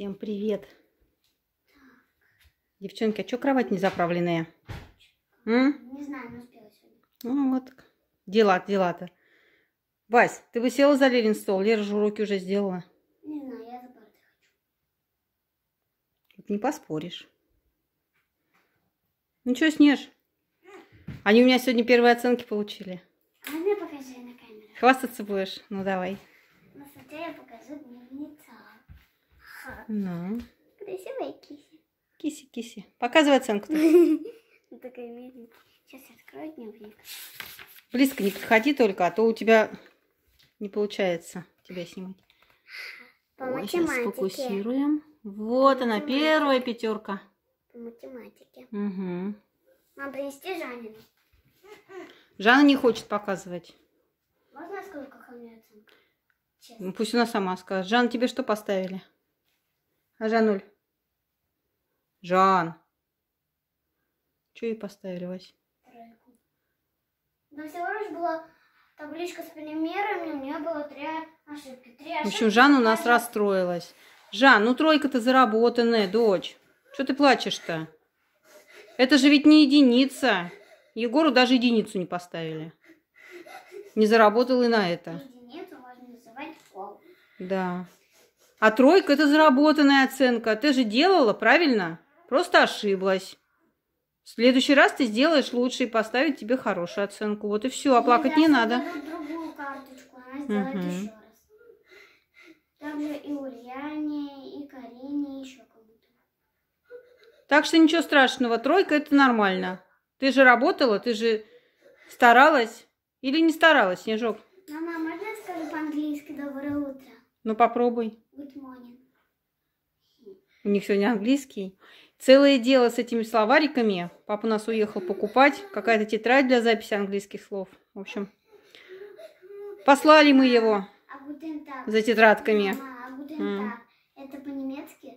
Всем привет. Девчонки, а что кровать не заправленная? М? Не знаю, не успела сегодня. Ну вот, дела, дела-то. Вась, ты бы села за Лерин стол? Лера же уроки уже сделала. Не знаю, я забрать хочу. Вот не поспоришь. Ну что, Снеж? Они у меня сегодня первые оценки получили. А мне покажи на камеру. Хвастаться будешь? Ну давай. На сначала я покажу дневница. Ага. Ну. Красивая киси. Киси, киси. Показывай оценку. Ну, такая медленная. Сейчас открою дневник. Близко не подходи только, а то у тебя не получается тебя снимать. По Ой, сейчас сфокусируем. Вот По она, математике. первая пятерка. По математике. Угу. Мам, принести Жанину. Жанна не хочет показывать. Можно я скажу, какая у меня оценка? Честно. Ну, пусть она сама скажет. Жан, тебе что поставили? А Жануль? Жан. Что ей поставили, Вась? Тройку. всего лишь была табличка с примерами, у нее было три ошибки. Три ошибки. В общем, Жан у нас расстроилась. Жан, ну тройка-то заработанная, дочь. Что ты плачешь-то? Это же ведь не единица. Егору даже единицу не поставили. Не заработал и на это. Единицу можно называть пол. Да. А тройка – это заработанная оценка. А ты же делала, правильно? Просто ошиблась. В следующий раз ты сделаешь лучше и поставит тебе хорошую оценку. Вот и все, а плакать не надо. другую карточку, а она сделает угу. еще раз. Также и Ульяне, и Карине, и еще кому-то. Так что ничего страшного, тройка – это нормально. Ты же работала, ты же старалась или не старалась, Снежок? Ну попробуй. Good morning. У них сегодня английский. Целое дело с этими словариками. Папа у нас уехал покупать. Какая-то тетрадь для записи английских слов. В общем, послали мы его за тетрадками. Мама, Это по-немецки?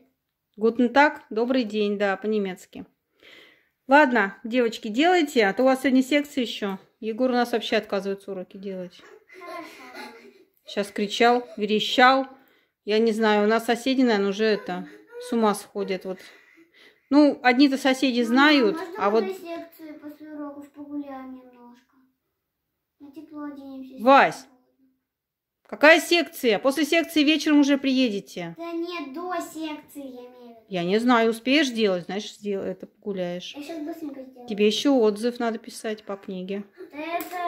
Гутентаг, добрый день, да, по-немецки. Ладно, девочки, делайте, а то у вас сегодня секция еще. Егор у нас вообще отказывается уроки делать. Хорошо. Сейчас кричал, верещал. Я не знаю, у нас соседи, наверное, уже это, с ума сходят. Вот. Ну, одни-то соседи ну, знают, Можно а вот... после уроков погуляем немножко? На тепло оденемся. Вась, какая секция? После секции вечером уже приедете. Да нет, до секции, я имею в виду. Я не знаю, успеешь сделать, знаешь, сделай это, погуляешь. Я сейчас быстренько сделаю. Тебе еще отзыв надо писать по книге. это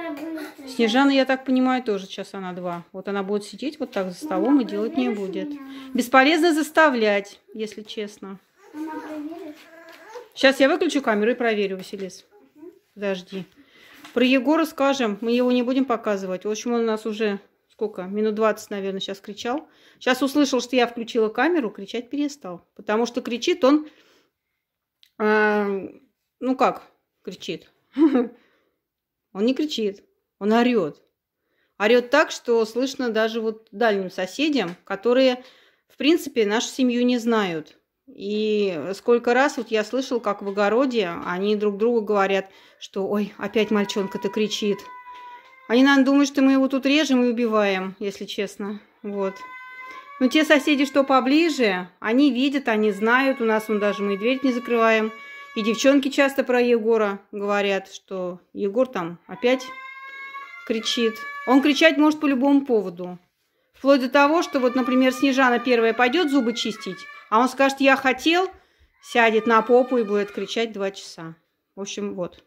Снежана, я так понимаю, тоже часа на два. Вот она будет сидеть вот так за столом Мама, и делать не будет. Меня. Бесполезно заставлять, если честно. Сейчас я выключу камеру и проверю, Василис. Угу. Подожди. Про Егора скажем, мы его не будем показывать. В общем, он у нас уже сколько? Минут 20, наверное, сейчас кричал. Сейчас услышал, что я включила камеру, кричать перестал. Потому что кричит он... Э, ну как кричит? Он не кричит, он орет. Орет так, что слышно даже вот дальним соседям, которые, в принципе, нашу семью не знают. И сколько раз вот я слышал, как в огороде они друг другу говорят, что «Ой, опять мальчонка-то кричит». Они, наверное, думают, что мы его тут режем и убиваем, если честно. Вот. Но те соседи, что поближе, они видят, они знают. У нас он даже мы дверь не закрываем – и девчонки часто про Егора говорят, что Егор там опять кричит. Он кричать может по любому поводу. Вплоть до того, что вот, например, Снежана первая пойдет зубы чистить, а он скажет «я хотел», сядет на попу и будет кричать два часа. В общем, вот.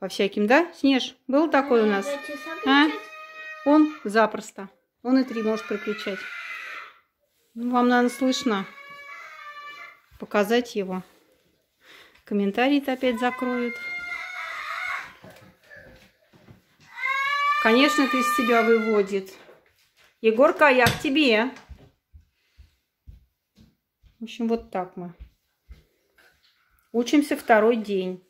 По всяким, да, Снеж? был такой у нас? А? Он запросто. Он и три может прокричать. Вам, наверное, слышно показать его. Комментарии-то опять закроют. Конечно, ты из себя выводит. Егорка, а я к тебе. В общем, вот так мы. Учимся второй день.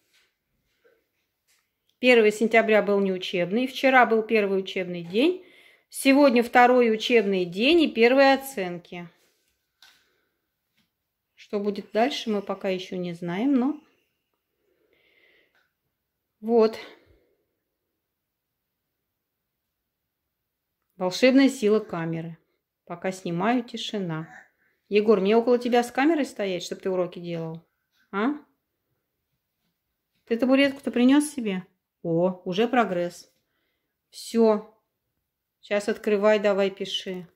1 сентября был неучебный, вчера был первый учебный день, сегодня второй учебный день и первые оценки. Что будет дальше, мы пока еще не знаем, но вот. Волшебная сила камеры. Пока снимаю, тишина. Егор, мне около тебя с камерой стоять, чтобы ты уроки делал? А? Ты табуретку-то принес себе? О, уже прогресс. Все. Сейчас открывай, давай, пиши.